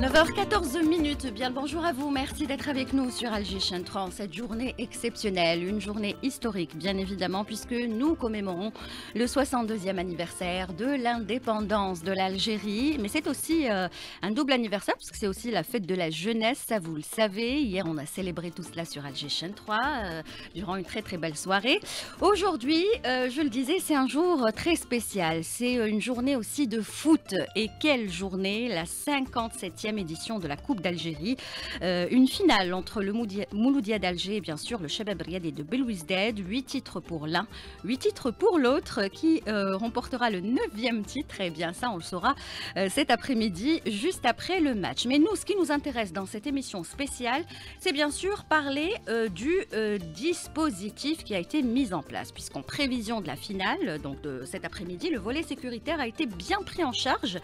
9h14 minutes, bien le bonjour à vous, merci d'être avec nous sur 3 en Cette journée exceptionnelle, une journée historique bien évidemment, puisque nous commémorons le 62e anniversaire de l'indépendance de l'Algérie. Mais c'est aussi euh, un double anniversaire, puisque c'est aussi la fête de la jeunesse, ça vous le savez. Hier, on a célébré tout cela sur Alger 3, euh, durant une très très belle soirée. Aujourd'hui, euh, je le disais, c'est un jour très spécial. C'est une journée aussi de foot. Et quelle journée La 57e édition de la Coupe d'Algérie. Euh, une finale entre le Mouloudia d'Alger et bien sûr le Chebab et de dead Huit titres pour l'un, huit titres pour l'autre. Qui euh, remportera le 9 titre et eh bien, ça, on le saura euh, cet après-midi, juste après le match. Mais nous, ce qui nous intéresse dans cette émission spéciale, c'est bien sûr parler du dispositif qui a été mis en place, puisqu'en prévision de la finale, donc de cet après-midi, le volet sécuritaire a été bien pris en charge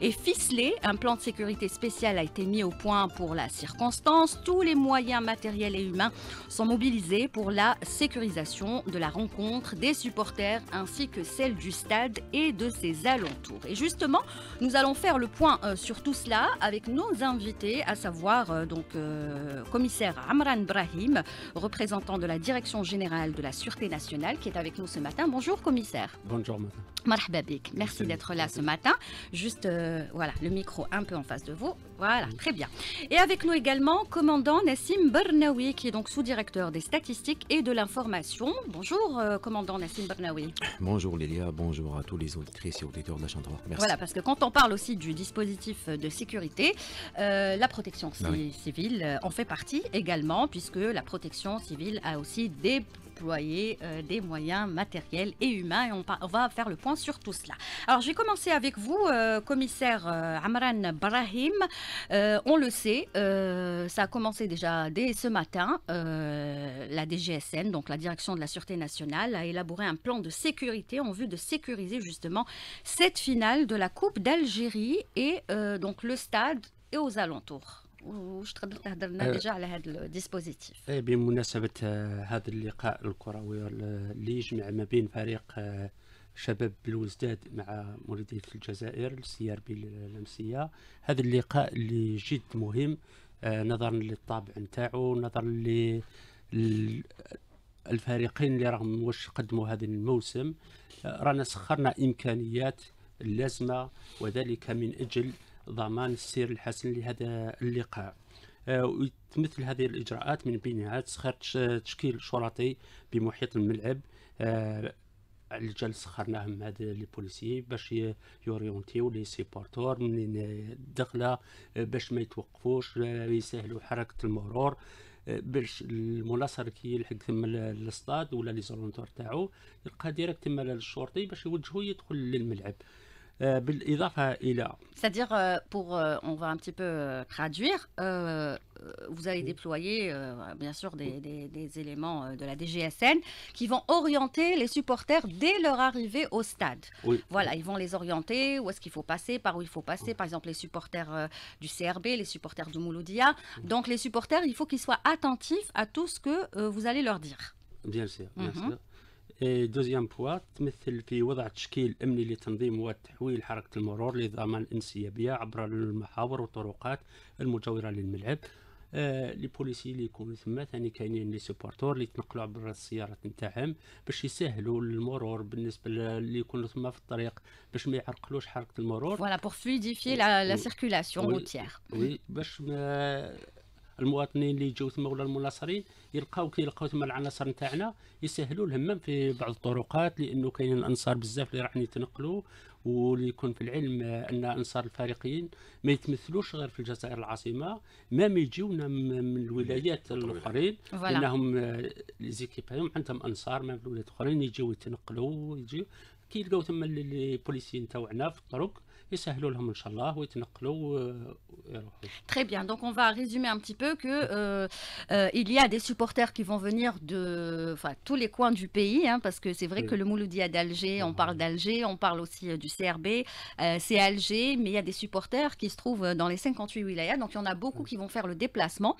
et ficelé. Un plan de sécurité spécial a été mis au point pour la circonstance. Tous les moyens matériels et humains sont mobilisés pour la sécurisation de la rencontre des supporters ainsi que celle du stade et de ses alentours. Et justement, nous allons faire le point euh, sur tout cela avec nos invités, à savoir euh, donc euh, commissaire Amran Brahim, représentant de la Direction générale de la Sûreté nationale, qui est avec nous ce matin. Bonjour commissaire. Bonjour مرحبا merci d'être là ce matin. Juste voilà, le micro un peu en face de vous. Voilà, très bien. Et avec nous également, commandant Nassim Bernawi, qui est donc sous-directeur des statistiques et de l'information. Bonjour, euh, commandant Nassim Bernawi. Bonjour Lélia, bonjour à tous les auditeurs et auditeurs de la Merci. Voilà, parce que quand on parle aussi du dispositif de sécurité, euh, la protection ah civile en fait partie également, puisque la protection civile a aussi des euh, des moyens matériels et humains. Et on, va faire le point sur tout cela. Alors, je vais commencer avec vous, euh, commissaire euh, Amran Brahim. on le sait, ça a commencé déjà dès ce matin. la DGSN, donc la Direction de la Sûreté nationale, a élaboré un plan de sécurité en vue de sécuriser justement cette finale de la Coupe d'Algérie et donc le stade et aux alentours. واش تقدر تهضر لنا أه. ديجا على هذا الديسبوزيتيف أه، بمناسبه أه، هذا اللقاء الكروي اللي يجمع ما بين فريق شباب بلوزداد مع مولودية الجزائر السيار بلمسية بي هذا اللقاء اللي جد مهم نظرا للطابع نتاعو نظرا ل الفريقين اللي رغم واش قدموا هذا الموسم رانا سخرنا امكانيات اللازمه وذلك من اجل ضمان السير الحسن لهذا اللقاء آه، ويتمثل هذه الإجراءات من بينها تسخير تشكيل شرطي بمحيط الملعب آه، الجلس سخرناهم هاد لي بوليسي باش يوريونتيو لي سيبورتور منين دخله آه، باش ما يتوقفوش يسهلوا حركه المرور باش الملاصر كي يلحق تما للصطاد ولا لي زونتور تاعو يلقى ديريكت تما للشرطي باش يوجهو يدخل للملعب Euh, C'est-à-dire, euh, pour, euh, on va un petit peu traduire, vous allez déployer, bien sûr, des, éléments de la DGSN qui vont orienter les supporters dès leur arrivée au stade. Voilà, ils vont les orienter, où est-ce qu'il faut passer, par où il faut passer. Par exemple, les supporters du CRB, les supporters du Mouloudia. Donc, les supporters, il faut qu'ils soient attentifs à tout ce que vous allez leur dire. Bien sûr, bien mhm. sûr. دوزيام إيه، بوا تمثل في وضع تشكيل أمني لتنظيم وتحويل حركة المرور لضمان الانسيابية عبر المحاور والطرقات المجاورة للملعب آه لي بوليسي اللي يكونوا تما ثاني كاينين لي سوبورتور اللي يتنقلوا عبر السيارات نتاعهم باش يسهلوا المرور بالنسبه اللي يكونوا تما في الطريق باش ما يعرقلوش حركه المرور فوالا بور فلويديفي لا سيركولاسيون روتيير وي باش ما المواطنين اللي يجوا تما ولا المناصرين يلقاو كيلقاو تما العناصر نتاعنا يسهلوا الهمم في بعض الطرقات لانه كاين الانصار بزاف اللي راح يتنقلوا واللي يكون في العلم ان انصار الفارقيين ما يتمثلوش غير في الجزائر العاصمه مام يجيونا من الولايات الاخرين انهم ليزيكيب عندهم انصار ما في الولايات الاخرين يجيو يتنقلوا يجيو كيلقاو تما البوليسيين نتاعنا في الطرق Très bien. Donc on va résumer un petit peu que euh, euh, il y a des supporters qui vont venir de tous les coins du pays, hein, parce que c'est vrai que le Mouloudia d'Alger, on parle d'Alger, on parle aussi euh, du CRB, c'est Alger, mais il y a des supporters qui se trouvent dans les 58 wilayas, donc il y en a beaucoup qui vont faire le déplacement.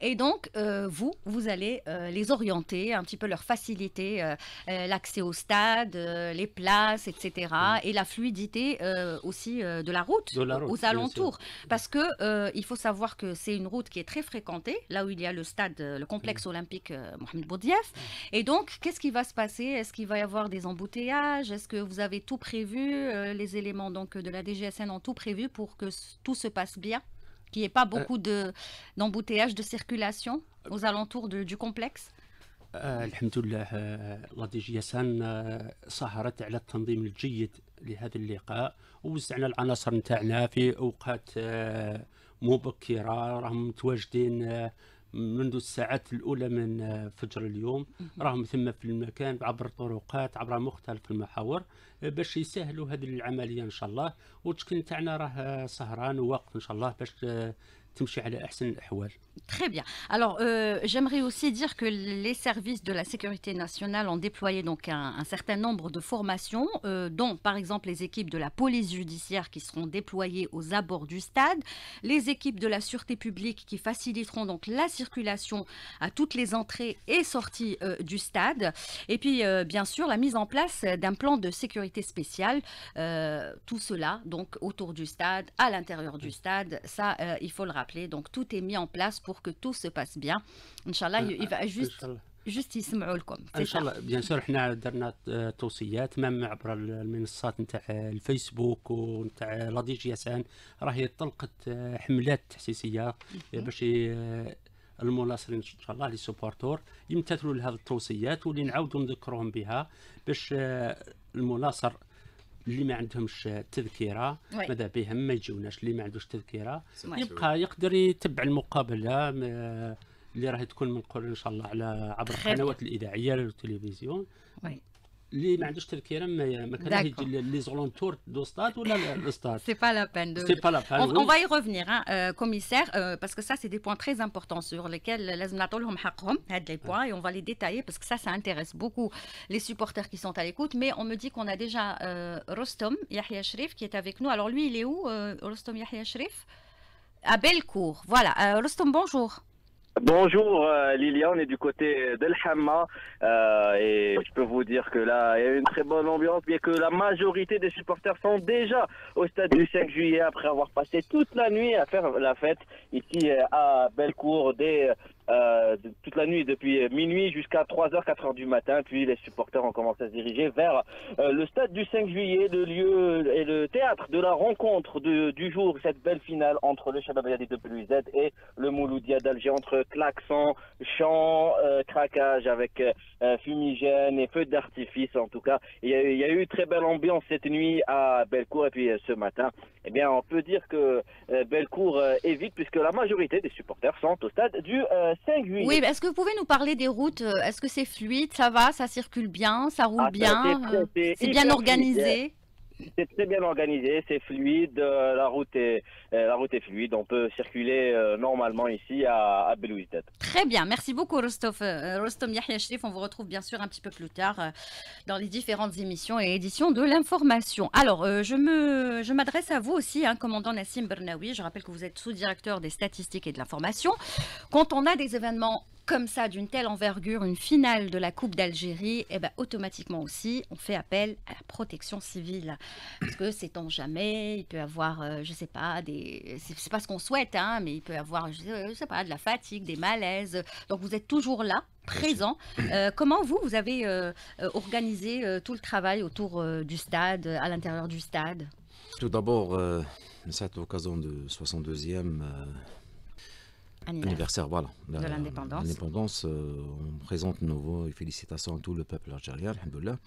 Et donc vous, vous allez les orienter, un petit peu leur faciliter l'accès au stade, les places, etc. Et la fluidité aussi euh, de, la route, aux alentours. Parce que euh, il faut savoir que c'est une route qui est très fréquentée, là où il y a le stade, euh, le complexe olympique Mohamed Boudiaf. Et donc, qu'est-ce qui va se passer Est-ce qu'il va y avoir des embouteillages Est-ce que vous avez tout prévu Les éléments donc de la DGSN ont tout prévu pour que tout se passe bien qu'il n'y ait pas beaucoup d'embouteillages, de circulation aux alentours du complexe la DGSN s'est لهذا اللقاء ووزعنا العناصر نتاعنا في اوقات آه، مبكره راهم متواجدين آه، منذ الساعات الاولى من آه، فجر اليوم راهم ثم في المكان عبر الطرقات عبر مختلف المحاور باش يسهلوا هذه العمليه ان شاء الله والتشكيل تاعنا راه سهران وواقف ان شاء الله باش Très bien. Alors, euh, j'aimerais aussi dire que les services de la sécurité nationale ont déployé donc un, certain nombre de formations, euh, dont par exemple les équipes de la police judiciaire qui seront déployées aux abords du stade, les équipes de la sûreté publique qui faciliteront donc la circulation à toutes les entrées et sorties euh, du stade, et puis bien sûr la mise en place d'un plan de sécurité spéciale. tout cela donc autour du stade, à l'intérieur du stade, ça il faut le rappelé. Donc, tout est mis en place pour que tout se passe bien. Inch'Allah, euh, il va euh, juste... جست يسمعوا لكم ان شاء الله بيان سور احنا درنا آه, توصيات مام عبر المنصات نتاع الفيسبوك ونتاع راديو جي اس ان راهي طلقت آه، حملات تحسيسيه باش آه، المناصرين ان شاء الله لي سوبورتور يمتثلوا لهذه التوصيات واللي نعاودوا نذكرهم بها باش المناصر اللي ما عندهمش تذكره ماذا بهم ما يجوناش اللي ما عندوش تذكره يبقى يقدر يتبع المقابله اللي راهي تكون منقول ان شاء الله على عبر القنوات الاذاعيه للتلفزيون les ما عندوش تذكره de le يجي on va y revenir hein, euh, commissaire euh, parce que ça c'est des points très importants sur lesquels les نعطوا حقهم points et on va les détailler parce que ça ça intéresse beaucoup les supporters qui sont à l'écoute mais on me dit qu'on a déjà euh, Rostom Yahya Shrif qui est avec nous alors lui il est où Rostom Yahya Shrif à Bellecour voilà Rostom bonjour Bonjour euh, Lilia, on est du côté d'El Hamma euh, et je peux vous dire que là il y a une très bonne ambiance bien que la majorité des supporters sont déjà au stade du 5 juillet après avoir passé toute la nuit à faire la fête ici euh, à Bellecour des... Euh, toute la nuit, depuis euh, minuit jusqu'à 3h, 4h du matin. Puis les supporters ont commencé à se diriger vers euh, le stade du 5 juillet, le lieu et le théâtre de la rencontre du jour, cette belle finale entre le Chababiyadi de Plus et le Mouloudia d'Alger, entre klaxons, chants, craquage avec fumigène et feux d'artifice. En tout cas, il y, a, eu très belle ambiance cette nuit à Belcourt et puis ce matin. Eh bien, on peut dire que Bellecour évite puisque la majorité des supporters sont au stade du oui, est-ce que vous pouvez nous parler des routes euh, Est-ce que c'est fluide Ça va Ça circule bien Ça roule ah, bien euh, C'est bien organisé c'est très bien organisé, c'est fluide, euh, la route est euh, la route est fluide, on peut circuler euh, normalement ici à, à Très bien, merci beaucoup Rostov, Rostom Yahya On vous retrouve bien sûr un petit peu plus tard dans les différentes émissions et éditions de l'information. Alors, je je m'adresse à vous aussi, hein, commandant Nassim Bernawi. Je rappelle que vous êtes sous-directeur des statistiques et de l'information. Quand on a des événements comme ça, d'une telle envergure, une finale de la Coupe d'Algérie, eh ben, automatiquement aussi, on fait appel à la protection civile. Parce que c'est tant jamais, il peut avoir, je euh, je sais pas, des. n'est pas ce qu'on souhaite, hein, mais il peut avoir, je ne sais pas, de la fatigue, des malaises. Donc vous êtes toujours là, présent. Euh, comment vous, vous avez euh, organisé tout le travail autour du stade, à l'intérieur du stade Tout d'abord, cette occasion de 62e anniversaire, voilà, de l'indépendance. Euh, on présente nos et félicitations à tout le peuple algérien, alhamdoulilah.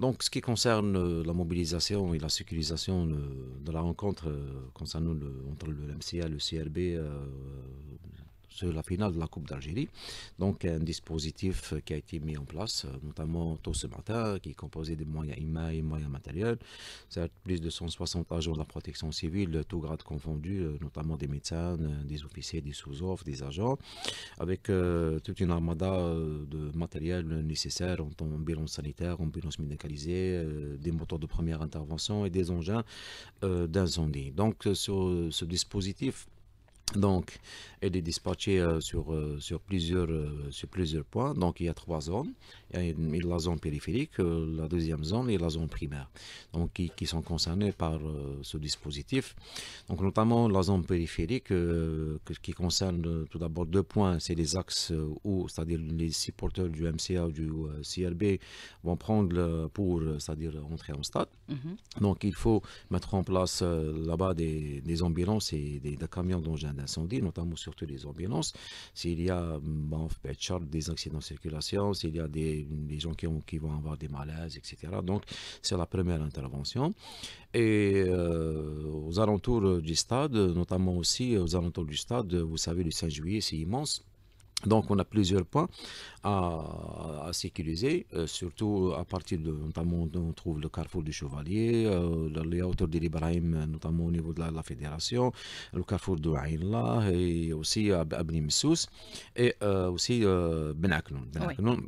Donc, ce qui concerne euh, la mobilisation et la sécurisation euh, de la rencontre concernant le, entre le MCA et le CRB, sur la finale de la Coupe d'Algérie. Donc un dispositif qui a été mis en place, euh, notamment tôt ce matin, qui est composé des moyens humains et moyens matériels. C'est plus de 160 agents de la protection civile, tous grades confondus, euh, notamment des médecins, euh, des officiers, des sous-offres, des agents, avec toute une armada de matériel nécessaire en bilan sanitaire, ambulance médicalisée, des moteurs de première intervention et des engins d'incendie. Donc sur ce dispositif, donc, elle est dispatchée euh, sur, euh, sur, plusieurs, euh, sur plusieurs points. Donc, il y a trois zones. Il y a une, la zone périphérique, la deuxième zone et la zone primaire, donc, qui, sont concernées par ce dispositif. Donc, notamment la zone périphérique, qui concerne tout d'abord deux points, c'est les axes où, c'est-à-dire les supporters du MCA ou du CRB vont prendre pour, c'est-à-dire entrer en stade. Mm-hmm. Donc, il faut mettre en place là-bas des, des ambulances et des, des camions j'ai d'incendie, notamment surtout les ambulances, s'il y a ben, des accidents de circulation, s'il y a des, gens qui, vont avoir des malaises, etc. Donc, c'est la première intervention. Et euh, aux alentours du stade, notamment aussi aux alentours du stade, vous savez, le 5 juillet, c'est immense. Donc, on a plusieurs points à, sécuriser, euh, surtout à partir de, notamment, on trouve le carrefour du Chevalier, euh, les hauteurs de l'Ibrahim, notamment au niveau de la, fédération, le carrefour de Aïnla, et aussi à, et euh, aussi Ben, ben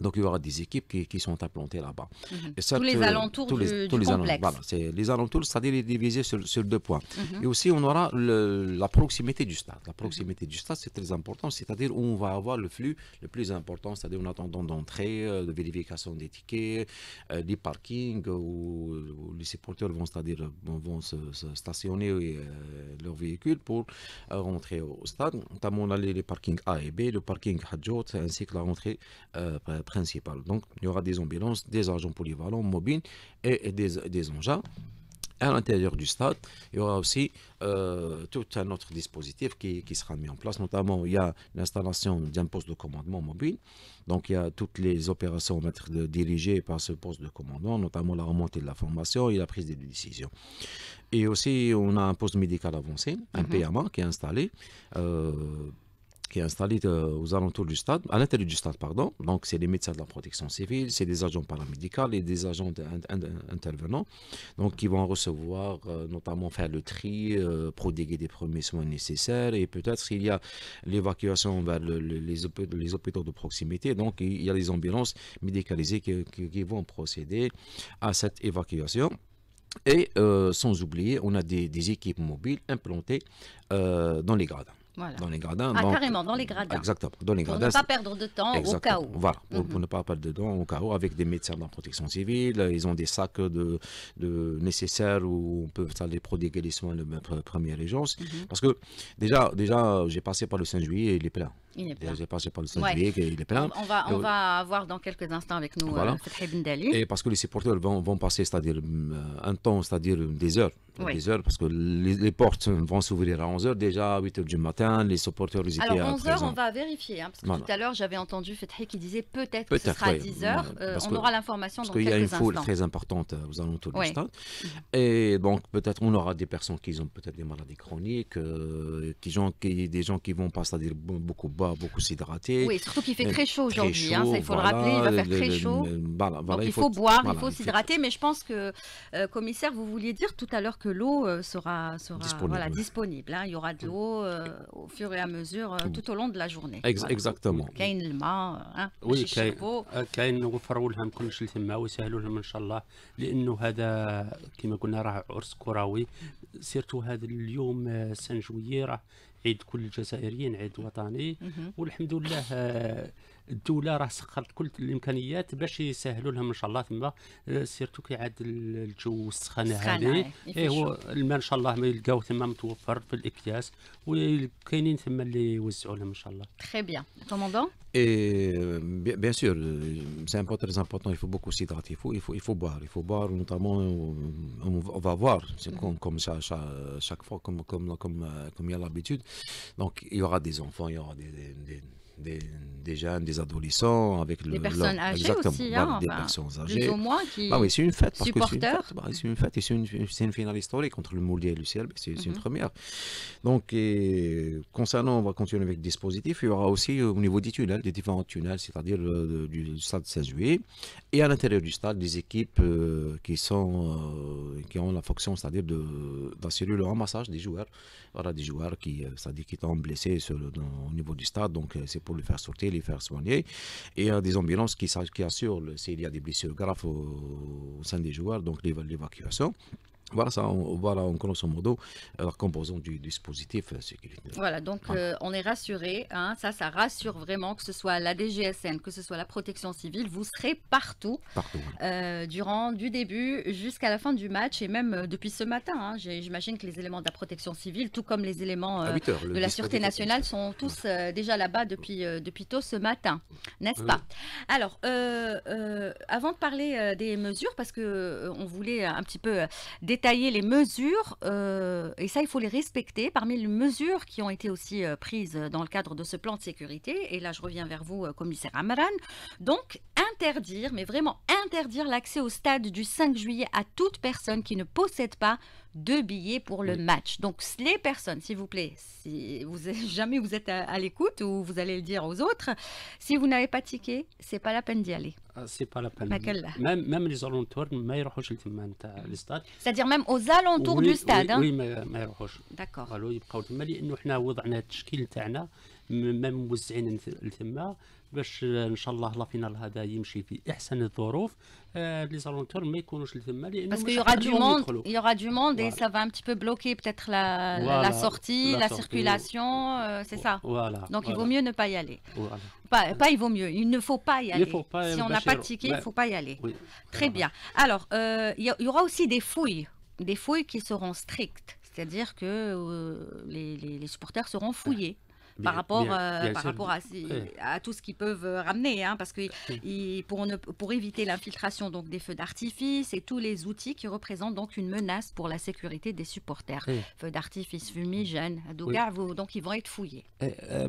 donc, il y aura des équipes qui, sont implantées là-bas. Mhm. tous les alentours du, complexe. Alentours, les alentours, c'est-à-dire les diviser sur, sur deux points. Mhm. Et aussi, on aura la proximité du stade. La proximité du stade, c'est très important, c'est-à-dire où on va avoir le flux le plus important, c'est-à-dire en attendant d'entrée, euh, de vérification des tickets, euh, des parkings euh, où, les supporters vont, c'est-à-dire, vont se, stationner leurs leur pour rentrer au stade. Notamment, on a les, parkings A et B, le parking Hadjot, ainsi que la rentrée donc, il y aura des ambulances, des agents polyvalents, mobiles et des, des engins. À l'intérieur du stade, il y aura aussi euh, tout un autre dispositif qui, sera mis en place. Notamment, il y a l'installation d'un poste de commandement mobile. Donc, il y a toutes les opérations à être dirigées par ce poste de commandement, notamment la remontée de la formation et la prise de décision. Et aussi, on a un poste médical avancé, un mhm. PMA qui est installé. Euh, qui est installé euh, aux alentours du stade, à l'intérieur du stade, pardon. Donc, c'est les médecins de la protection civile, c'est des agents paramédicaux et des agents intervenants, donc qui vont recevoir, euh, notamment faire le tri, euh, prodiguer des premiers soins nécessaires et peut-être s'il y a l'évacuation vers les, hôpitaux, les, hôpitaux de proximité. Donc, il y a les ambulances médicalisées qui, vont procéder à cette évacuation. Et sans oublier, on a des, des équipes mobiles implantées dans les gradins. Dans les gradins. Ah, carrément, dans les gradins. Exactement, dans les gradins. Pour ne pas perdre de temps au cas où. Voilà, mhm. pour, ne pas perdre de temps au cas où, avec des médecins de la protection civile, ils ont des sacs de, de nécessaires où on peut aller prodiguer les soins de première urgence. Mhm. Parce que déjà, déjà j'ai passé par le 5 juillet et il est plein. Il est plein. passé le est plein. On, va, on va avoir dans quelques instants avec nous voilà. euh, ben Et parce que les supporters vont, passer, c'est-à-dire euh, un temps, c'est-à-dire des heures. Des heures, parce que les, portes vont s'ouvrir à 11h, déjà à 8h du matin, les supporters étaient Alors 11h, on va vérifier, hein, parce que tout à l'heure, j'avais entendu Fethi qui disait peut-être que ce sera à 10h. Euh, on aura l'information dans quelques instants. Parce qu'il y a une foule très importante euh, aux alentours du stade. Et donc, peut-être on aura des personnes qui ont peut-être des maladies chroniques, des gens qui vont passer c'est-à-dire beaucoup beaucoup, s'hydrater. Oui, surtout qu'il fait euh, très chaud aujourd'hui. Hein, il faut le rappeler, il va faire très chaud. Donc, il faut, boire, il faut s'hydrater. Mais je pense que, euh, commissaire, vous vouliez dire tout à l'heure que l'eau euh, sera, sera disponible. disponible hein. Il y aura de l'eau au fur et à mesure tout au long de la journée. exactement. Hein, oui, عيد كل الجزائريين عيد وطني والحمد لله آه، الدوله راه سخرت كل الامكانيات باش يسهلوا لهم ان شاء الله تما سيرتو كي عاد الجو السخانه هذه ايوا الماء ان شاء الله ما يلقاو تما متوفر في الاكياس وكاينين تما اللي يوزعوا لهم ان شاء الله تري بيان كوموندون Et bien, bien sûr, c'est un peu très important, il faut beaucoup s'hydrater, il faut, il, faut, il faut boire, il faut boire, notamment, on, on va voir, comme, comme ça, chaque, chaque fois, comme, comme, comme, comme il y a l'habitude. Donc, il y aura des enfants, il y aura des, des, des des, jeunes, des adolescents, avec des personnes âgées aussi, hein, des personnes âgées. Bah c'est une fête c'est une finale historique contre le Mouldi et le Ciel, c'est une mhm. première. Donc concernant, on va continuer avec le dispositif. Il y aura aussi au niveau des tunnels, des différents tunnels, c'est-à-dire euh, du stade 16 juillet et à l'intérieur du stade des équipes euh, qui sont euh, qui ont la fonction, c'est-à-dire d'assurer le ramassage des joueurs aura des joueurs qui, euh, ça tombent blessés sur, au niveau du stade. Donc, euh, c'est pour les faire sortir, les faire soigner. Et il y a des ambulances qui, qui assurent s'il y a des blessures graves au sein des joueurs, donc l'évacuation. Voilà, ça, on, connaît son mot modo, euh, la composante du, dispositif euh, sécurité. Voilà, donc euh, on est rassuré, hein, ça, ça rassure vraiment que ce soit la DGSN, que ce soit la protection civile, vous serez partout, durant du début jusqu'à la fin du match et même depuis ce matin. Hein. J'imagine que les éléments de la protection civile, tout comme les éléments de la Sûreté nationale, sont tous déjà là-bas depuis, depuis tôt ce matin, n'est-ce pas Alors, avant de parler des mesures, parce qu'on on voulait un petit peu détailler les mesures, euh, et ça, il faut les respecter, parmi les mesures qui ont été aussi euh, prises euh, dans le cadre de ce plan de sécurité. Et là, je reviens vers vous, commissaire Amran. Donc, interdire, mais vraiment interdire l'accès au stade du 5 juillet à toute personne qui ne possède pas de billets pour le match. Donc, les personnes, s'il vous plaît, si vous, jamais vous êtes à, l'écoute ou vous allez le dire aux autres, si vous n'avez pas tiqué, c'est pas la peine d'y aller. سي با لا بان ميم ميم لي زالونتور ما يروحوش لتما نتاع الاستاد سيتادير ميم او زالونتور دو ستاد وي ما يروحوش داكور قالوا يبقاو تما لانه حنا وضعنا التشكيل تاعنا ميم موزعين لتما Parce qu'il y aura du monde, هذا يمشي في احسن الظروف لي ça ما يكونوش petit sortie, la peut-être ça. sortie, monde et ça ça. un il vaut mieux ne pas y aller pas il vaut mieux il ne faut pas y aller si on n'a pas de ticket il faut pas y aller très bien alors euh, il y aura aussi des fouilles des fouilles qui seront strictes c'est-à-dire que euh, les supporters seront fouillés par rapport, euh, par rapport à, tout ce qu'ils peuvent euh, ramener, hein, parce que pour, pour éviter l'infiltration donc des feux d'artifice et tous les outils qui représentent donc une menace pour la sécurité des supporters. Feux d'artifice, fumigènes, donc ils vont être fouillés. Euh,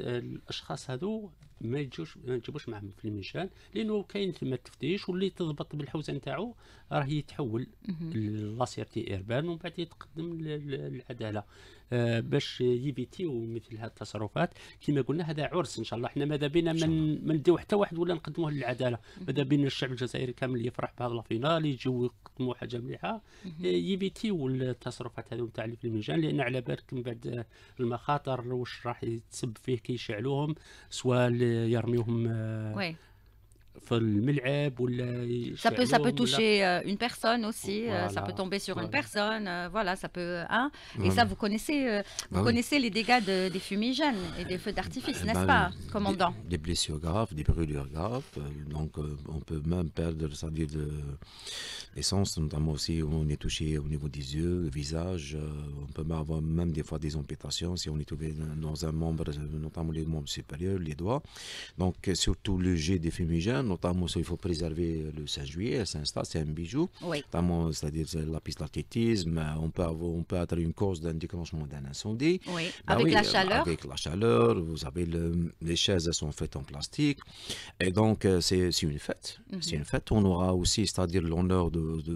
الاشخاص هذو ما يجوش ما يجيبوش معهم في الميزان لانه كاين تما التفتيش واللي تضبط بالحوزه نتاعو راه يتحول لاسيرتي اربان ايربان ومن بعد يتقدم للعداله آه، باش يفيتيو مثل هذه التصرفات كما قلنا هذا عرس ان شاء الله احنا ماذا بينا من ما نديو حتى واحد ولا نقدموه للعداله ماذا بينا الشعب الجزائري كامل يفرح بهذا الفينال يجيو يقدموا حاجه مليحه آه، يفيتيو التصرفات هذو تاع الميجان لان على بالك من بعد المخاطر واش راح يتسب فيه كيشعلوهم سواء يرميوهم آه، Ça peut, ça peut toucher euh, une personne aussi, euh, ça peut tomber sur une personne, euh, voilà, ça peut, hein. Et ça, vous connaissez, bah vous connaissez les dégâts des fumigènes et des feux d'artifice, eh n'est-ce ben, pas, commandant Des, blessures graves, des brûlures graves. Donc, on peut même perdre, le de l'essence, notamment aussi, on est touché au niveau des yeux, le visage. on peut même avoir même des fois des amputations si on est tombé dans un membre, notamment les membres supérieurs, les doigts. Donc, surtout le jet des fumigènes, notamment il faut préserver le 5 juillet, c'est un bijou. Notamment, c'est-à-dire la piste d'athlétisme, on peut, avoir, on peut être une cause d'un déclenchement d'un incendie. Ben avec la chaleur. Avec la chaleur, vous avez les chaises sont faites en plastique. Et donc, euh, c'est une fête. Mhm. C'est une fête. On aura aussi, c'est-à-dire l'honneur de, de,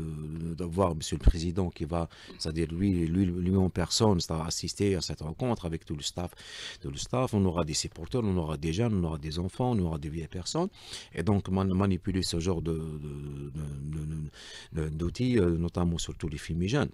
monsieur M. le Président qui va, c'est-à-dire lui, lui, lui en personne, à assister à cette rencontre avec tout le staff. De le staff. On aura des supporters, on aura des jeunes, on aura des enfants, on aura des vieilles personnes. Et donc, donc manipuler ce genre d'outils, de, de, de, euh, notamment surtout les fumigènes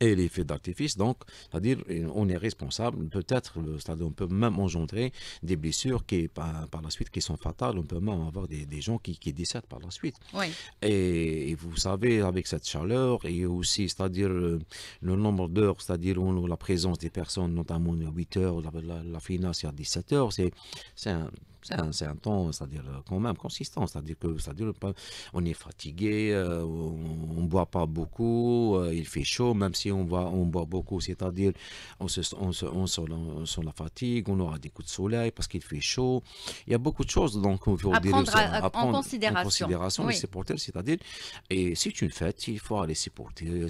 et les faits d'artifice. Donc, c'est-à-dire, euh, on est responsable, peut-être, on peut même engendrer des blessures qui, par, par, la suite qui sont fatales. On peut même avoir des, des gens qui, qui, décèdent par la suite. Oui. Et, vous savez, avec cette chaleur et aussi, c'est-à-dire, euh, le nombre d'heures, c'est-à-dire la présence des personnes, notamment à 8 heures, la, finance à 17 heures, c'est un c'est un, temps, c'est-à-dire euh, quand même consistant, c'est-à-dire que, dire on est fatigué, euh, on, ne boit pas beaucoup, euh, il fait chaud, même si on boit, on boit beaucoup, c'est-à-dire on se, on on la fatigue, on aura des coups de soleil parce qu'il fait chaud. Il y a beaucoup de choses donc on faut à, en considération, en considération c'est-à-dire et si tu le fête, il faut aller supporter,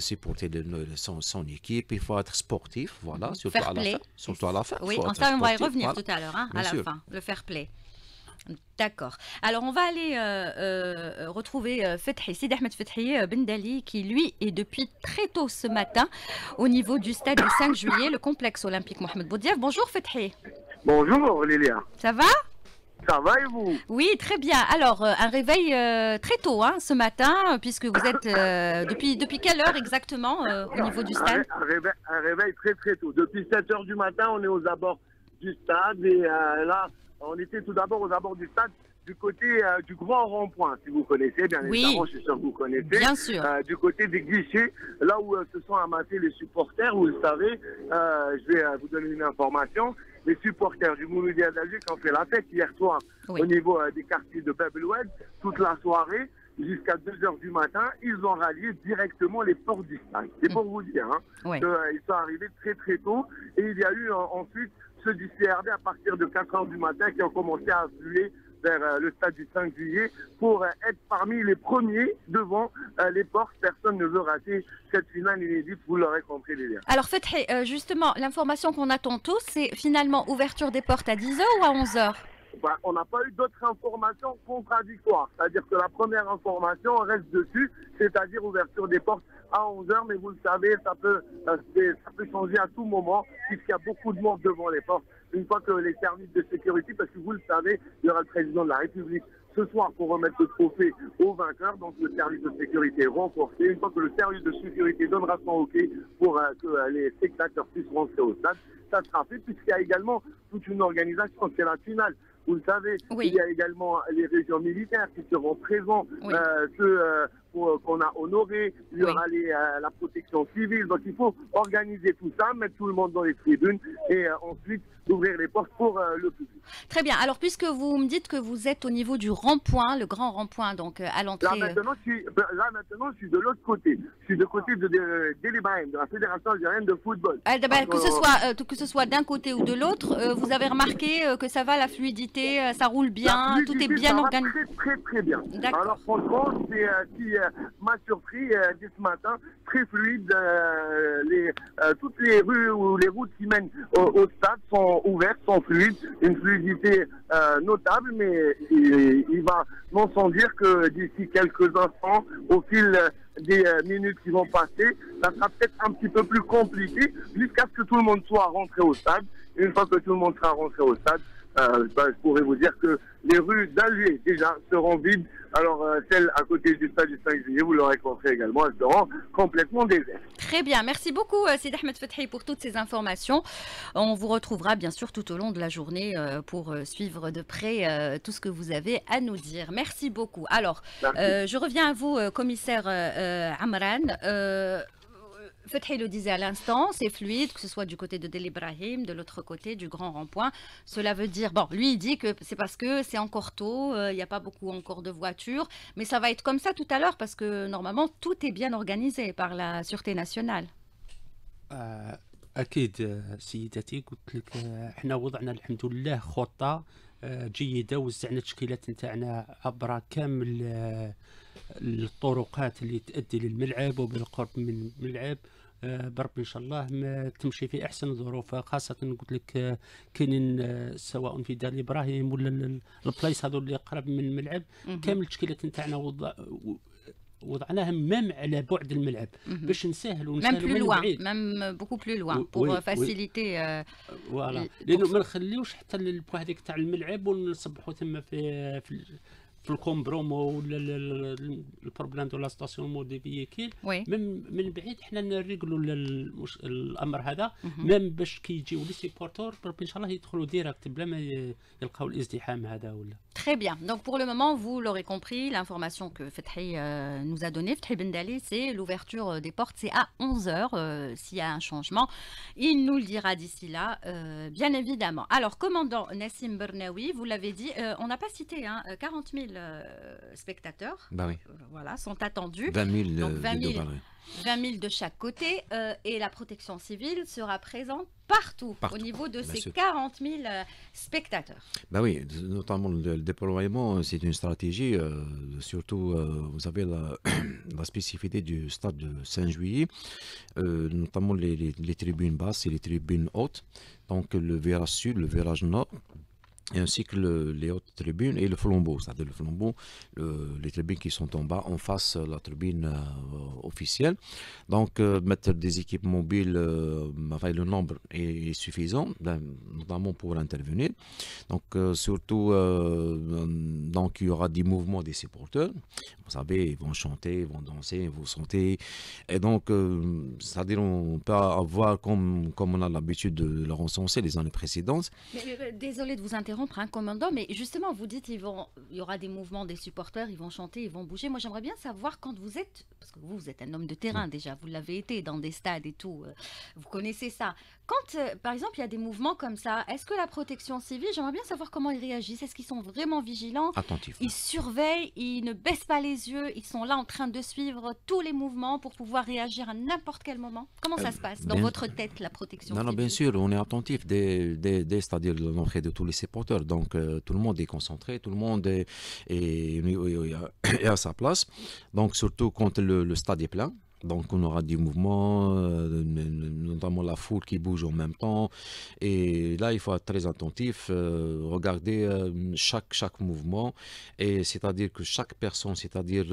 son, son, équipe, il faut être sportif, voilà, mhm. surtout à la fin, surtout à la fin. Oui, on va y revenir tout à l'heure hein, à la fin, le fair play. D'accord. Alors, on va aller euh, euh, retrouver euh, Fethi, Sidi Ahmed Fethi Dali, qui lui est depuis très tôt ce matin au niveau du stade du 5 juillet, le complexe olympique Mohamed Boudiaf. Bonjour Fethi. Bonjour Lilia. Ça va ça va et vous Oui, très bien. Alors, un réveil très tôt hein, ce matin, puisque vous êtes depuis, depuis quelle heure exactement au niveau du stade un, réveil, très très tôt. Depuis 7 heures du matin, on est aux abords du stade et là, on était tout d'abord aux abords du stade du côté euh, du grand rond-point, si vous connaissez, bien évidemment, je suis sûr que vous connaissez. Bien sûr. Euh, du côté des guichets, là où euh, se sont amassés les supporters, vous le savez, je vais vous donner une information. Les supporters du Mouloudia d'Alger ont fait la fête hier soir au niveau des quartiers de Babelwed, toute la soirée, jusqu'à 2 heures du matin, ils ont rallié directement les portes du stade. C'est mm. pour vous dire, hein, sont arrivés très très tôt. Et il y a eu ensuite ceux du CRD à partir de 4 h du matin qui ont commencé à affluer vers euh, le stade du 5 juillet pour euh, être parmi les premiers devant euh, les portes. Personne ne veut rater cette finale inédite, vous l'aurez compris, liens. Alors, faites justement, l'information qu'on attend tous, c'est finalement ouverture des portes à 10h ou à 11h on n'a pas eu d'autres informations contradictoires. C'est-à-dire que la première information reste dessus, c'est-à-dire ouverture des portes à 11h, mais vous le savez, ça peut, ça peut changer à tout moment, puisqu'il y a beaucoup de monde devant les portes. Une fois que les services de sécurité, parce que vous le savez, il y aura le président de la République ce soir pour remettre le trophée aux vainqueurs, donc le service de sécurité renforcé. Une fois que le service de sécurité donnera son OK pour euh, que euh, les spectateurs puissent rentrer au stade, ça sera fait, puisqu'il y a également toute une organisation, c'est la finale vous le savez, il y a également les régions militaires qui seront présents, euh, euh, euh, qu'on a honoré, il y aura la protection civile. Donc il faut organiser tout ça, mettre tout le monde dans les tribunes et euh, ensuite ouvrir les portes pour euh, le public. Très bien. Alors puisque vous me dites que vous êtes au niveau du rond-point, le grand rond-point, donc à l'entrée. Ben, là, maintenant, je suis, de l'autre côté. Je suis de côté de, de, de, la Fédération algérienne de football. Eh, que, ce soit, que ce soit d'un côté ou de l'autre, vous avez remarqué que ça va, la fluidité, ça roule bien, tout est bien organisé. Très, très, bien. Alors franchement, c'est m'a surpris euh, dès ce matin, très fluide. Euh, euh, toutes les rues ou les routes qui mènent au, stade sont ouvertes, sont fluides, une fluidité notable, mais il, il va non sans dire que d'ici quelques instants, au fil des minutes qui vont passer, ça sera peut-être un petit peu plus compliqué jusqu'à ce que tout le monde soit rentré au stade. Une fois que tout le monde sera rentré au stade, euh, ben, je pourrais vous dire que les rues d'Alger, déjà seront vides. Alors celle euh, celles à côté du stade du 5 juillet, vous l'aurez compris également, elles seront complètement désertes. Très bien, merci beaucoup euh, Sid Ahmed Fethi pour toutes ces informations. On vous retrouvera bien sûr tout au long de la journée pour suivre de près tout ce que vous avez à nous dire. Merci beaucoup. Alors, je reviens à vous, commissaire Amran. Fethi le disait à l'instant, c'est fluide, que ce soit du côté de Del Ibrahim, de l'autre côté du grand rond-point. Cela veut dire, bon, lui il dit que c'est parce que c'est encore euh, tôt, il euh, n'y a pas beaucoup encore de voitures, mais ça va être comme ça tout à l'heure parce que normalement tout est bien organisé par la Sûreté nationale. Euh... اكيد سيداتي قلت لك احنا وضعنا الحمد لله خطه جيده وزعنا التشكيلات نتاعنا عبر كامل الطرقات اللي تؤدي للملعب وبالقرب من الملعب آه، بربي ان شاء الله تمشي في احسن الظروف خاصه قلت لك آه، كاينين آه، سواء في دار ابراهيم ولا البلايص هذو اللي قرب من الملعب كامل التشكيلات نتاعنا وضع وضعناها ميم على بعد الملعب باش نسهلوا نسهلوا من بعيد ميم بوكو بلو لوان بور فاسيليتي فوالا لانه ما نخليوش حتى البوا هذيك تاع الملعب ونصبحوا تما في, في في الكومبرومو ولا البروبلان دو لا ستاسيون مو دي فييكيل من من بعيد حنا نريكلو الامر هذا ميم باش كيجيو لي سيبورتور ان شاء الله يدخلوا ديريكت بلا ما يلقاو الازدحام هذا ولا Très bien. Donc pour le moment, vous l'aurez compris, l'information que Fethi euh, nous a donnée, Fethi Bendali, c'est l'ouverture euh, des portes, c'est à 11h euh, s'il y a un changement. Il nous le dira d'ici là, bien évidemment. Alors, commandant Nassim Bernawi, vous l'avez dit, on n'a pas cité hein, 40 000 spectateurs bah oui. voilà, sont attendus. 20 000, 20 000 de chaque côté, euh, et la protection civile sera présente partout, au niveau de ces 40 000 euh, spectateurs. Ben oui, notamment le, déploiement, euh, c'est une stratégie, surtout vous avez la, spécificité du stade de Saint-Juillet, notamment les, tribunes basses et les tribunes hautes, donc le virage sud, le virage nord, ainsi que les hautes tribunes et le flambeau, c'est-à-dire le flambeau, les tribunes qui sont en bas, en face euh, la tribune euh, officielle. Donc euh, mettre des équipes mobiles, le nombre est, est suffisant, ben, notamment pour intervenir. Donc surtout, donc il y aura des mouvements des supporters, vous savez, ils vont chanter, ils vont danser, ils vont chanter. Et donc, ça euh, c'est-à-dire, on peut avoir, comme, on a l'habitude de le renseigner les années précédentes. Mais, euh, désolé de vous interrompre, hein, un commandant, mais justement, vous dites ils vont, il y aura des mouvements des supporters, ils vont chanter, ils vont bouger. Moi, j'aimerais bien savoir quand vous êtes, parce que vous, vous êtes un homme de terrain déjà, vous l'avez été dans des stades et tout, euh, vous connaissez ça. Quand, euh, par exemple, il y a des mouvements comme ça, est-ce que la protection civile, j'aimerais bien savoir comment ils réagissent. Est-ce qu'ils sont vraiment vigilants Attentifs. Ils surveillent, ils ne baissent pas les yeux, ils sont là en train de suivre tous les mouvements pour pouvoir réagir à n'importe quel moment. Comment ça euh, se passe dans votre tête, la protection civile Non, bien sûr, on est attentif des, dès, c'est-à-dire l'entrée de tous les supporters. Donc, euh, tout le monde est concentré, tout le monde est, est, à sa place. Donc, surtout quand le stade est plein. Donc on aura du mouvement, euh, notamment la foule qui bouge en même temps. Et là, il faut être très attentif, euh, regarder euh, chaque, chaque mouvement. Et c'est-à-dire que chaque personne, c'est-à-dire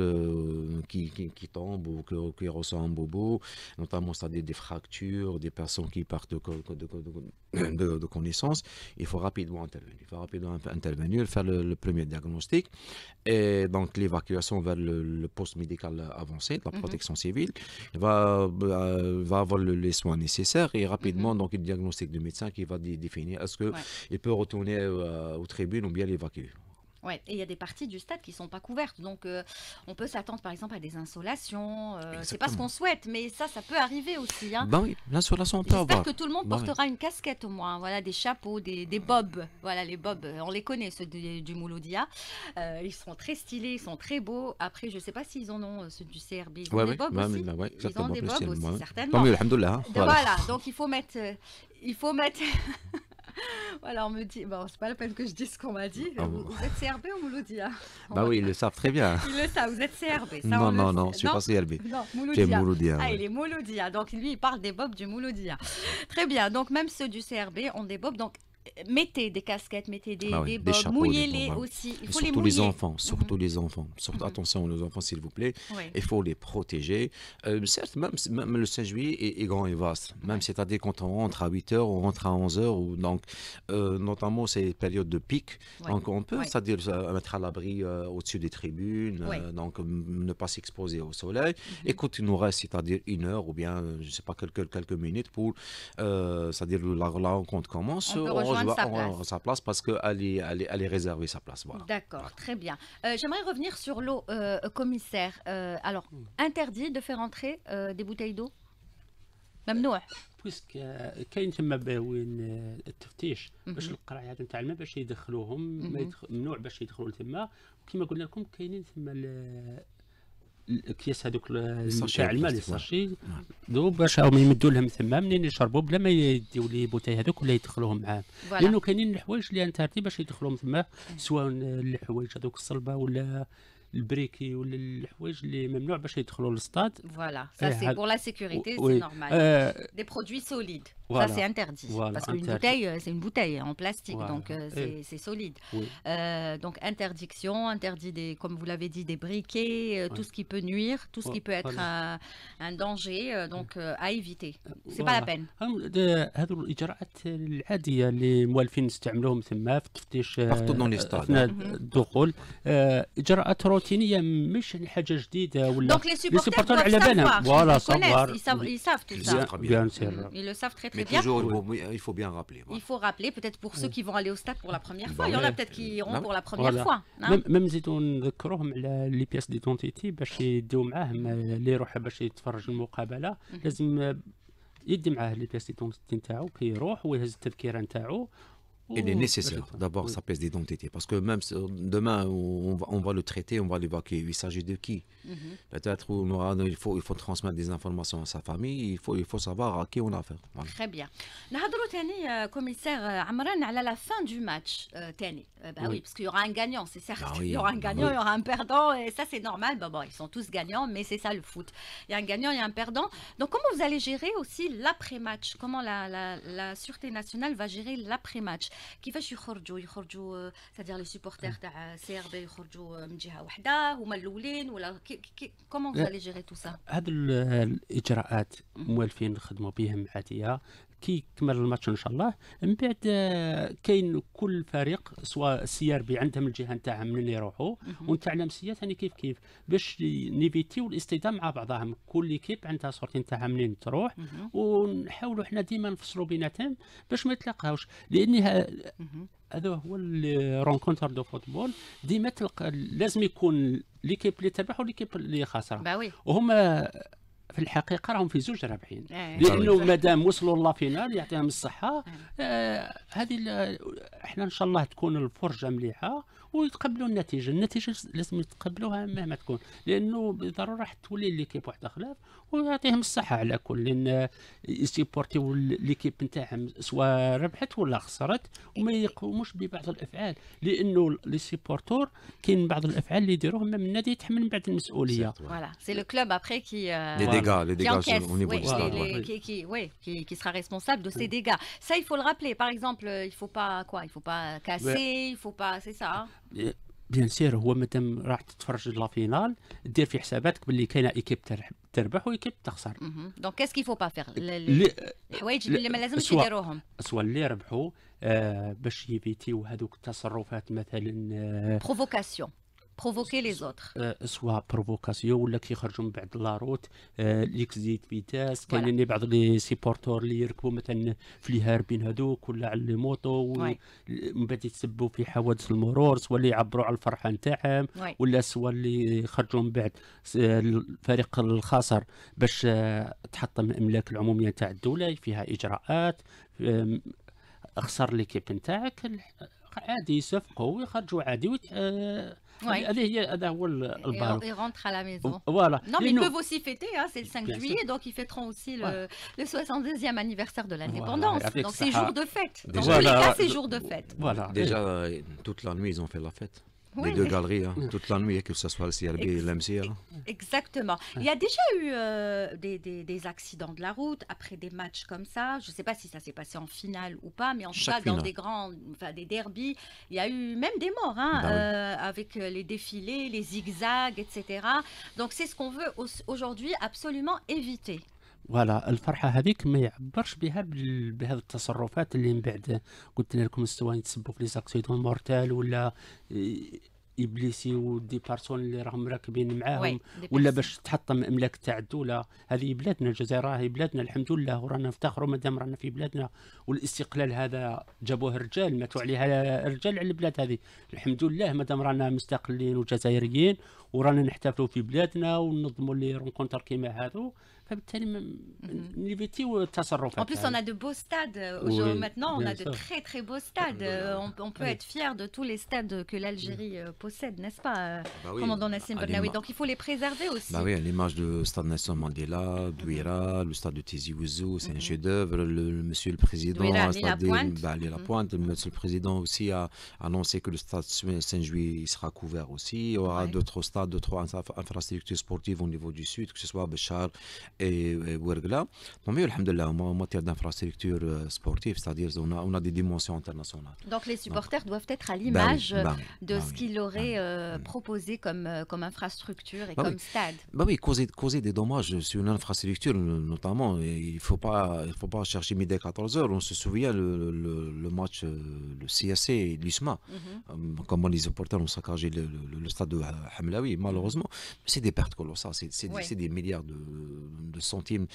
qui, qui, tombe ou qui ressent un bobo, notamment c'est-à-dire des fractures, des personnes qui partent de, de, connaissances, il faut rapidement intervenir. Il faut rapidement intervenir, faire le, premier diagnostic. Et donc l'évacuation vers le, poste médical avancé, la mhm. protection civile va, euh, va avoir les soins nécessaires et rapidement, mhm. donc, le diagnostic du médecin qui va définir est-ce qu'il il peut retourner euh, aux tribunes ou bien l'évacuer. Ouais, et il y a des parties du stade qui ne sont pas couvertes. Donc, euh, on peut s'attendre, par exemple, à des insolations. Euh, c'est pas ce qu'on souhaite, mais ça, ça peut arriver aussi. Hein. Ben oui, l'insolation, on peut J'espère que tout le monde bah portera une casquette, au moins. Hein. Voilà, des chapeaux, des, des bobs. Voilà, les bobs, euh, on les connaît, ceux du, du Mouloudia. ils sont très stylés, ils sont très beaux. Après, je ne sais pas s'ils en ont, ceux du CRB. Ils ont des bobs bah aussi. Ouais, ils ont des bobs aussi, certainement. alhamdoulilah. Hein. voilà, donc il faut mettre... Il faut mettre... Voilà, on me dit, bon, c'est pas la peine que je dise ce qu'on m'a dit. Ah vous, êtes CRB ou Mouloudia hein. Bah oui, ils le savent très bien. Ils le savent, vous êtes CRB. Ça, non, non, non, je suis pas CRB. Non, Mouloudia. ah, il est Mouloudia. Donc lui, il parle des bobs du Mouloudia. Très bien. Donc même ceux du CRB ont des bobs. Donc mettez des casquettes, mettez des, bah mouillez-les aussi. Il faut surtout les, mouiller. les enfants, mhm. surtout les enfants. Surtout, mhm. Attention aux enfants, s'il vous plaît. Il faut les protéger. Euh, certes, même, le 5 juillet est, grand et vaste. Même c'est-à-dire quand on rentre à 8h, on rentre à 11h. Ou, donc, euh, notamment, ces périodes de pic. on peut, c'est-à-dire mettre à l'abri euh, au-dessus des tribunes, donc ne pas s'exposer au soleil. Écoute, mhm. il nous reste, c'est-à-dire une heure ou bien, je ne sais pas, quelques, quelques minutes pour, c'est-à-dire la, rencontre commence rejoindre sa place. On, sa place parce qu'elle est, elle est, elle est, réservée sa place. Voilà. D'accord, voilà. très bien. Euh, J'aimerais revenir sur l'eau, euh, commissaire. Euh, alors, hmm. interdit de faire entrer euh, des bouteilles d'eau ممنوع بويسك كاين تما باوين التفتيش باش القرايات نتاع الماء باش يدخلوهم ممنوع mhm. باش يدخلوا تما كما قلنا لكم كاينين تما الاكياس هذوك تاع الماء لي ساشي دو باش هما يمدوا لهم تما منين يشربوا بلا ما يديو لي بوتاي هذوك ولا يدخلوهم معاهم لانه كاينين الحوايج اللي انترتي باش يدخلوهم تما سواء الحوايج هذوك الصلبه ولا البريكي ولا الحوايج اللي ممنوع باش يدخلوا للستاد فوالا سا سي بور لا سيكوريتي سي نورمال دي برودوي سوليد ça c'est interdit voilà, parce qu'une bouteille euh, c'est une bouteille en plastique donc euh, c'est solide euh, donc interdiction interdit des comme vous l'avez dit des briquets tout ce qui peut nuire tout ce qui peut être un, danger donc à éviter c'est pas la peine ah, partout dans les stades اثناء الدخول اجراءات روتينيه مش حاجه جديده ولا دونك لي سوبورتور على بالهم فوالا سافوار يسافوا تو سا بيان سير ils le savent تري très bien il faut bien rappeler il faut rappeler peut-être pour ceux qui vont aller au stade pour la première fois il y en a peut-être qui iront pour la نزيدو نذكروهم على لي بياس ديدونتيتي باش يديو معاهم اللي يروح باش يتفرج المقابله لازم يدي معاه لي بياس ديدونتيتي نتاعو كي يروح ويهز التذكره نتاعو il est oh, nécessaire d'abord ça sa pièce d'identité. Parce que même demain, on va, on va, le traiter, on va l'évoquer. Il s'agit de qui mhm. Peut-être il faut, il faut transmettre des informations à sa famille, il faut, il faut savoir à qui on a affaire. Très bien. نهضروا euh, commissaire euh, Amran à la fin du match euh, Tani. Bah oui. parce qu'il y aura un gagnant c'est certain bah il y aura un bah gagnant il y aura un perdant et ça c'est normal bon ils sont tous gagnants mais c'est ça le foot il y a un gagnant il y a un perdant donc comment vous allez gérer aussi l'après match comment la, la, la sûreté nationale va gérer l'après match كيفاش يخرجوا يخرجوا سادير لي سوبورتير تاع سي ار بي يخرجوا من جهه وحده هما الاولين ولا كومون فالي جيري تو سا هاد الاجراءات موالفين نخدموا بهم عاديه كي يكمل الماتش ان شاء الله من بعد آه، كاين كل فريق سواء سي ار بي عندهم الجهه نتاعهم منين يروحوا ونتاع لامسيه ثاني يعني كيف كيف باش نيفيتيو الاصطدام مع بعضهم كل كيب عندها صورتي نتاعها منين تروح ونحاولوا حنا ديما نفصلوا بيناتهم باش ما يتلاقاوش لان هذا هو الرونكونتر دو فوتبول ديما تلقى لازم يكون ليكيب اللي تربح وليكيب اللي خاسره وهم في الحقيقه راهم في زوج رابحين إيه. لانه دام وصلوا لا فينال يعطيهم الصحه إيه. آه هذه احنا ان شاء الله تكون الفرجه مليحه ويتقبلوا النتيجه النتيجه لازم يتقبلوها مهما تكون لانه بالضروره راح تولي ليكيب واحد خلاف ويعطيهم الصحه على كل لان يسيبورتيو ليكيب نتاعهم سواء ربحت ولا خسرت وما يقوموش ببعض الافعال لانه لي سيبورتور كاين بعض الافعال اللي يديروهم من النادي يتحمل من بعد المسؤوليه فوالا سي لو كلوب ابخي كي لي ديغا لي ديغا او نيفو دو stade كي sera responsable كي ces dégâts ça il faut le يفو par رابلي باغ اكزومبل pas با كوا faut با كاسي il با سي سا بيان سير هو مادام راح تتفرج لا فينال دير في حساباتك باللي كاينه ايكيب تربح وايكيب تخسر دونك كاس كيفو با فيغ الحوايج اللي ما لازمش يديروهم سوا اللي ربحوا آه باش يفيتيو هذوك التصرفات مثلا آه بروفوكاسيون بروفوكي لي زوتر سوا بروفوكاسيون ولا كيخرجوا من بعد لا روت ليكزيت فيتاس كاينين بعض euh, لي سيبورتور اللي يركبوا مثلا في لي هاربين هذوك ولا على لي موطو ومن بعد يتسبوا في حوادث المرور سوا اللي يعبروا على الفرحه نتاعهم ولا سوا اللي يخرجوا من بعد الفريق الخاسر باش آه، تحطم الاملاك العموميه نتاع الدوله فيها اجراءات خسر ليكيب نتاعك عادي يصفقوا ويخرجوا عادي آه، Et, euh, rentre à la maison. Voilà. Non, mais ils peuvent aussi fêter, hein, c'est le 5 juillet, donc ils fêteront aussi le, ouais. e anniversaire de l'indépendance. donc c'est jour de fête. Dans tous les cas, c'est jour de fête. Voilà. Déjà, euh, toute la nuit, ils ont fait la fête les deux galeries, hein. toute la nuit, que ce soit le CRB et l'MC. Exactement. Il y a déjà eu euh, des, des, accidents de la route après des matchs comme ça. Je ne sais pas si ça s'est passé en finale ou pas, mais en tout cas, dans des grands, enfin, des derbies, il y a eu même des morts hein, bah euh, avec euh, les défilés, les zigzags, etc. Donc, c'est ce qu'on veut aujourd'hui absolument éviter. فوالا الفرحه هذيك ما يعبرش بها بهذه التصرفات اللي من بعد قلت لكم سواء يتسبوا في لي زاكسيدون مورتال ولا ابليسي ودي بارسون اللي راهم راكبين معاهم ولا باش تحطم املاك تاع الدوله هذه بلادنا الجزائر هي بلادنا الحمد لله ورانا نفتخروا مادام رانا في بلادنا والاستقلال هذا جابوه الرجال ماتوا عليها الرجال على البلاد هذه الحمد لله مادام رانا مستقلين وجزائريين ورانا نحتفلوا في بلادنا وننظموا لي رونكونتر كيما هذو Mhm. Euh, en plus on a de beaux stades euh, aujourd'hui maintenant on a de très très beaux stades euh, on, peut être fier de tous les stades que l'Algérie mhm. possède n'est-ce pas commandant Nassim Bernaoui donc il faut les préserver aussi Bah oui l'image de stade Nelson Mandela Douira le stade de Tizi Ouzou c'est un mhm. chef-d'œuvre le monsieur le président la pointe bah, monsieur le président aussi a annoncé que le stade Saint-Jouy sera couvert aussi il y aura d'autres stades d'autres infrastructures sportives au niveau du sud que ce soit Béchar et, Wergla, Bouergla. Tant mieux, Alhamdulillah. en matière d'infrastructure euh, sportive, c'est-à-dire on a, on a des dimensions internationales. Donc les supporters doivent être à l'image de ce qu'ils auraient proposé comme, euh, comme infrastructure et bah comme stade. Bah oui, causer, causer des dommages sur une infrastructure, notamment, il ne faut pas, il faut pas chercher midi à 14 heures. On se souvient le, le, match, euh, le CSC et l'ISMA, mhm. hum, comment les supporters ont saccagé le, le stade de Hamlaoui, malheureusement. Mhm. C'est des pertes colossales, c'est des milliards de de centimes,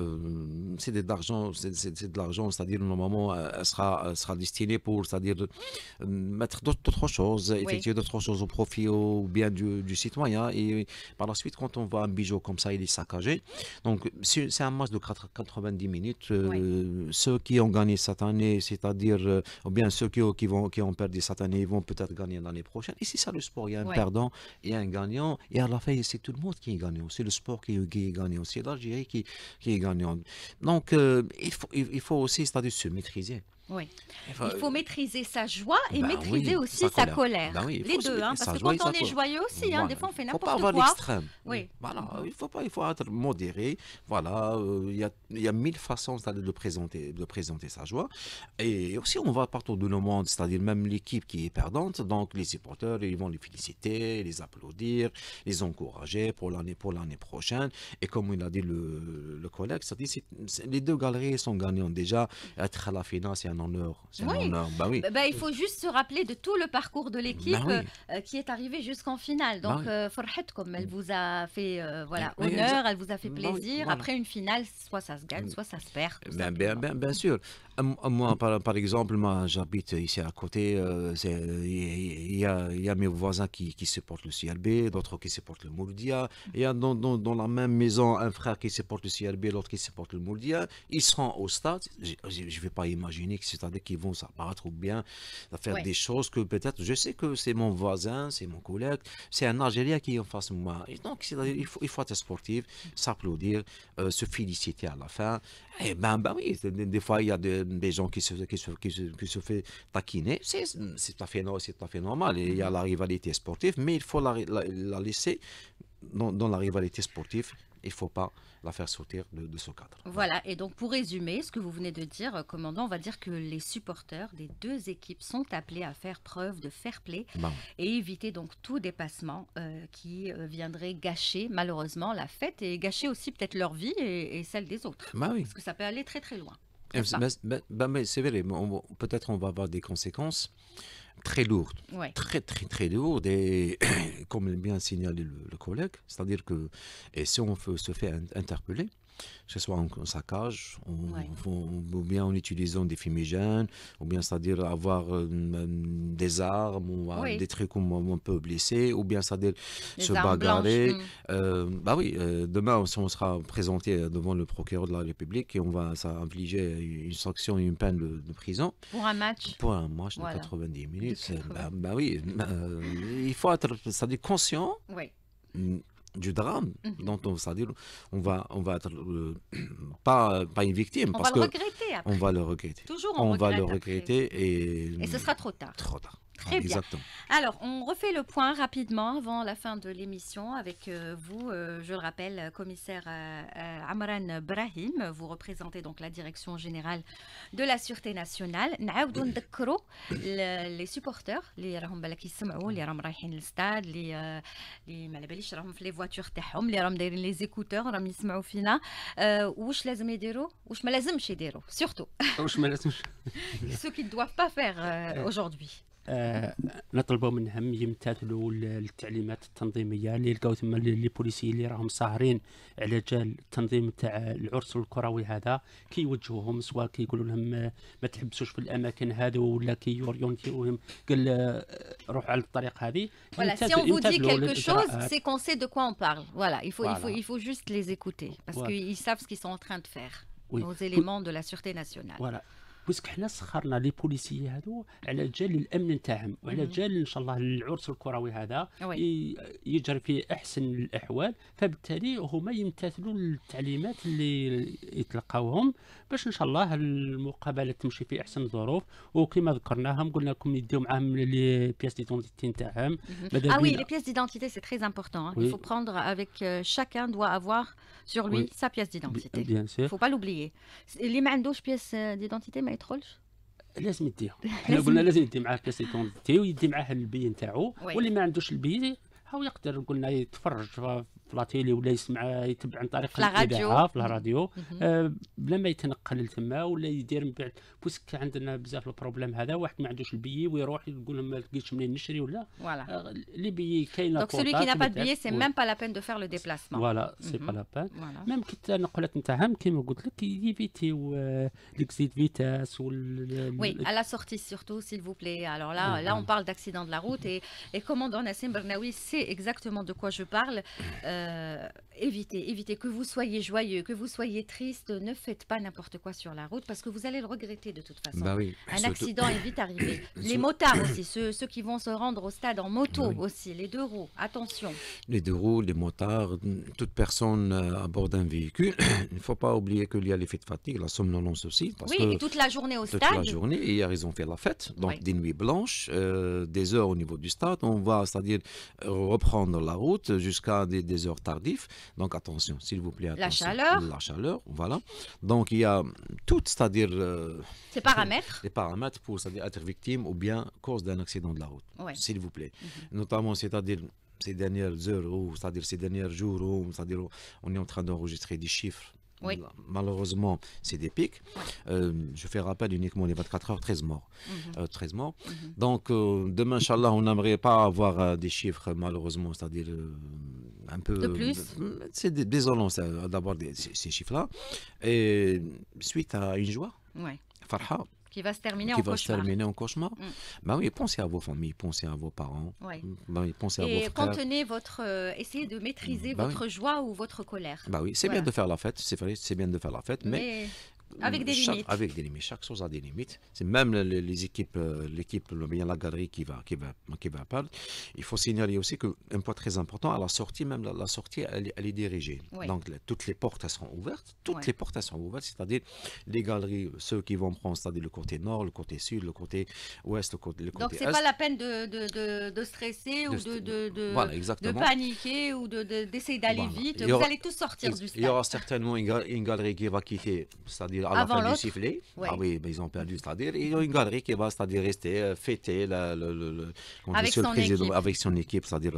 euh, c'est de l'argent, c'est de l'argent, c'est-à-dire normalement, euh, elle sera, sera destinée pour, c'est-à-dire euh, mettre d'autres choses, oui. d'autres choses au profit ou bien du, citoyen. Et par la suite, quand on voit un bijou comme ça, il est saccagé. Donc, c'est un match de 90 minutes. Ceux qui ont gagné cette année, c'est-à-dire, ou bien ceux qui, vont, qui ont perdu cette année, ils vont peut-être gagner l'année prochaine. Et c'est ça le sport. Il y a un il perdant et un gagnant. Et à la fin, c'est tout le monde qui est gagnant. C'est le sport qui, qui est gagnant. C'est qui, qui est gagnant. Donc, euh, il, faut, il, faut aussi, c'est-à-dire, se maîtriser. Oui. il faut euh, maîtriser sa joie et bah maîtriser aussi sa colère. Bah les deux, hein, parce que quand on est joyeux aussi, hein, des fois on fait n'importe quoi. Il faut pas l'extrême. il faut être modéré. Voilà, euh, il y, a, mille façons de présenter, de présenter sa joie. Et aussi, on va partout dans le monde, c'est-à-dire même l'équipe qui est perdante, donc les supporters, ils vont les féliciter, les applaudir, les encourager pour l'année, pour l'année prochaine. Et comme il a dit le, collègue, les deux galeries sont gagnantes déjà. Être à la finale, honneur. Bah oui. Bah oui. Bah, il faut juste se rappeler de tout le parcours de l'équipe bah euh, euh, qui est arrivée jusqu'en finale. Donc, euh, Forhet, comme elle vous a fait voilà, honneur, elle vous a fait plaisir. Après une finale, soit ça se gagne, soit ça se perd. Bien, ben, bien, bien, sûr. Moi, par, par exemple, moi, j'habite ici à côté. Il y, a, y, a mes voisins qui, qui supportent le CLB, d'autres qui supportent le Mourdia. Il y a dans, dans, la même maison un frère qui supporte le CLB, l'autre qui supporte le Mourdia. Ils seront au stade. Je ne vais pas imaginer c'est-à-dire qu'ils vont s'abattre ou bien faire des choses que peut-être, je sais que c'est mon voisin, c'est mon collègue, c'est un Algérien qui est en face de moi. Et donc, mhm. il faut, être sportif, mhm. s'applaudir, euh, se féliciter à la fin. Et eh ben, ben oui, des, fois, il y a des gens qui se, qui se, qui se, fait taquiner. C'est tout à fait, normal. Il y a mhm. la rivalité sportive, mais il faut la, la, la laisser dans, dans la rivalité sportive il ne faut pas la faire sortir de, de, ce cadre. Voilà, et donc pour résumer ce que vous venez de dire, euh, commandant, on va dire que les supporters des deux équipes sont appelés à faire preuve de fair play et éviter donc tout dépassement euh, qui euh, viendrait gâcher malheureusement la fête et gâcher aussi peut-être leur vie et, celle des autres. Bah Parce que ça peut aller très très loin. Bah, c'est vrai, peut-être on va avoir des conséquences très lourdes, très très très lourdes, et comme bien signalé le, le collègue, c'est-à-dire que et si on se fait interpeller, que ce soit en, saccage, ou bien en utilisant des fumigènes, ou bien c'est-à-dire avoir euh, des armes, ou, des trucs où on, peut blesser, ou bien c'est-à-dire se bagarrer. Hmm. Euh, bah oui, euh, demain on sera présenté devant le procureur de la République et on va ça infliger une sanction et une peine de, prison. Pour un match Pour un match de 90 minutes. Bah, bah, oui, il faut être conscient. Oui hmm du drame mhm. dont on, ça dire, on va on va être euh, pas pas une victime on parce va que le regretter on va le regretter toujours on, on va le regretter et... et ce sera trop tard trop tard ah, Très bien. Alors, on refait le point rapidement avant la fin de l'émission avec euh, vous. Euh, je le rappelle, euh, commissaire Amran Brahim, vous représentez donc la direction générale de la Sûreté nationale. Nous les supporters, les qui les stade, les les voitures les écouteurs, surtout. Ceux qui ne doivent pas faire aujourd'hui. نطلبوا منهم يمتثلوا للتعليمات التنظيميه اللي لقاو تما لي بوليسي اللي راهم ساهرين على جال التنظيم تاع العرس الكروي هذا كيوجهوهم سواء كيقولوا كي لهم آه، ما تحبسوش في الاماكن هذو ولا كي كيوريونتيوهم قال آه، روح على الطريق هذه فوالا سي اون فو دي كيلكو شوز سي كون سي دو كوا اون بارل فوالا يفو يفو يفو جوست لي باسكو يساف سافس كي سون ان ترين دو فير نوز اليمون دو لا سيرتي ناسيونال فوالا باسكو حنا سخرنا لي بوليسي هادو على جال الامن نتاعهم وعلى جال ان شاء الله العرس الكروي هذا يجري في احسن الاحوال فبالتالي هما يمتثلوا التعليمات اللي يتلقاوهم باش ان شاء الله المقابله تمشي في احسن الظروف وكما ذكرناهم قلنا لكم يديو معاهم لي بياس ديدونتيتي نتاعهم اه وي لي بياس d'identité, سي تري important. Hein. Oui. Il faut prendre avec euh, chacun doit avoir sur lui oui. sa pièce d'identité. Bien sûr. Il ne faut pas l'oublier. Les mandos pièces يدخلش لازم يديه حنا قلنا لازم يدي معاه كاسيتون تي ويدي معاه البي نتاعو واللي ما عندوش البي هاو يقدر قلنا يتفرج في لاتيلي ولا يسمع يتبع عن طريق الاذاعه في الراديو بلا ما يتنقل لتما ولا يدير من بعد بوسك عندنا بزاف البروبليم هذا واحد ما عندوش البيي ويروح يقول لهم ما لقيتش منين نشري ولا آه لي بيي كاينه دونك سولي كي با بيي سي ميم با لا بين دو فير لو ديبلاسمون فوالا سي با لا بين ميم كي التنقلات نتاعهم كيما قلت لك يفيتيو ليكزيت فيتاس وال وي على سورتي سورتو سيل فو بلي الوغ لا لا اون بارل d'accident de la route et et commandant Nassim Bernaoui sait exactement de quoi je parle uh, évitez, évitez que vous soyez joyeux, que vous soyez triste, ne faites pas n'importe quoi sur la route parce que vous allez le regretter de toute façon. Bah un accident est vite arrivé. les motards aussi, ceux, ceux, qui vont se rendre au stade en moto bah aussi, les deux roues, attention. Les deux roues, les motards, toute personne euh, à bord d'un véhicule, il ne faut pas oublier qu'il y a l'effet de fatigue, la somnolence aussi. oui, toute la journée au stade. Toute la journée, hier ils ont fait la fête, donc des nuits blanches, euh, des heures au niveau du stade, on va c'est-à-dire reprendre la route jusqu'à des, des heures tardives. Donc attention, s'il vous plaît. La chaleur. La chaleur, voilà. Donc il y a tout, c'est-à-dire. Euh, ces paramètres. Les paramètres pour -dire, être victime ou bien cause d'un accident de la route. S'il vous plaît. Mhm. Notamment, c'est-à-dire ces dernières heures, c'est-à-dire ces derniers jours, c'est-à-dire on est en train d'enregistrer des chiffres Malheureusement, c'est des pics. Euh, je fais rappel uniquement les 24 heures, 13 morts. 13 mhm. euh, morts. Mhm. Donc, euh, demain, Inch'Allah, on n'aimerait pas avoir des chiffres, malheureusement, c'est-à-dire un peu... De plus C'est désolant d'avoir ces, chiffres-là. Et suite à une joie, Oui. Farha, qui va se terminer qui en va cauchemar. Se terminer en cauchemar. Ben oui, pensez à vos familles, pensez à vos parents. Ouais. Bah pensez à et vos frères. contenez votre, euh, essayez de maîtriser bah votre joie ou votre colère. Bah oui, c'est bien de faire la fête, c'est c'est bien de faire la fête, mais avec des limites. Avec des limites. Chaque chose a des limites. C'est même les, équipes, euh, l'équipe, bien la galerie qui va, qui va, qui va parler. Il faut signaler aussi qu'un point très important, à la sortie, même la, sortie, elle, est dirigée. Donc, toutes les portes, seront ouvertes. Toutes les portes, seront ouvertes. C'est-à-dire, les galeries, ceux qui vont prendre, c'est-à-dire le côté nord, le côté sud, le côté ouest, le côté, le côté Donc, c'est pas la peine de, stresser ou de, de, paniquer ou d'essayer d'aller vite. Vous allez tous sortir du stade. Il y aura certainement une, galerie qui va quitter, cest dire à Avant fin sifflet. Ah oui, ils ont perdu, c'est-à-dire ils ont une galerie qui va, c'est-à-dire rester euh, fêter le, le, avec, son avec, son équipe, c'est-à-dire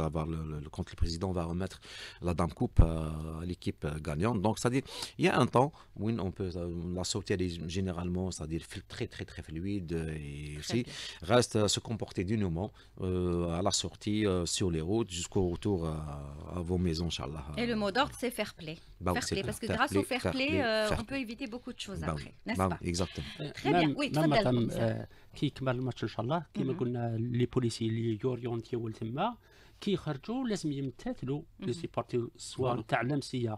quand le président va remettre la dame coupe euh, à l'équipe euh, gagnante. Donc, c'est-à-dire il y a un temps où on peut la sauter généralement, c'est-à-dire très très très fluide et aussi reste à se comporter dignement à la sortie sur les routes jusqu'au retour à, vos maisons, Inch'Allah. Et le mot d'ordre, c'est fair play. Bah parce que grâce au fair play, on peut éviter beaucoup de choses. chose après, n'est-ce pas Exactement. Euh, très bien. Oui, تفضل. كي يكمل الماتش ان شاء الله كما قلنا لي بوليسي اللي يوريونتيو لتما كي يخرجوا لازم يمتثلوا لي سيبارتي سواء تاع لمسيه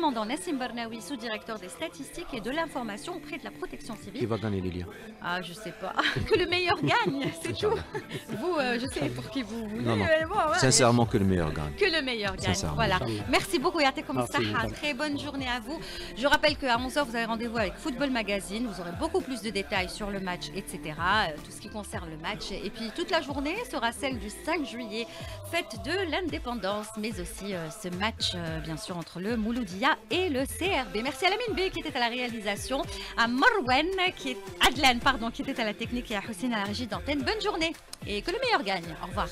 commandant Nassim Barnaoui, sous-directeur des statistiques et de l'information auprès de la protection civile. Qui va gagner les liens Ah, je sais pas. que le meilleur gagne, c'est tout. vous, euh, je sais pour qui vous voulez. Euh, Sincèrement, que le meilleur gagne. Que le meilleur gagne. Voilà. Merci beaucoup, Yate ça. Très bonne journée à vous. Je rappelle qu'à 11h, vous avez rendez-vous avec Football Magazine. Vous aurez beaucoup plus de détails sur le match, etc. Euh, tout ce qui concerne le match. Et puis, toute la journée sera celle du 5 juillet, fête de l'indépendance, mais aussi ce match, bien sûr, entre le Mouloudia et le CRB. Merci à Lamine B qui était à la réalisation, à Morwen, qui est, pardon, qui était à la technique et à Hussein à la régie d'antenne. Bonne journée et que le meilleur gagne. Au revoir.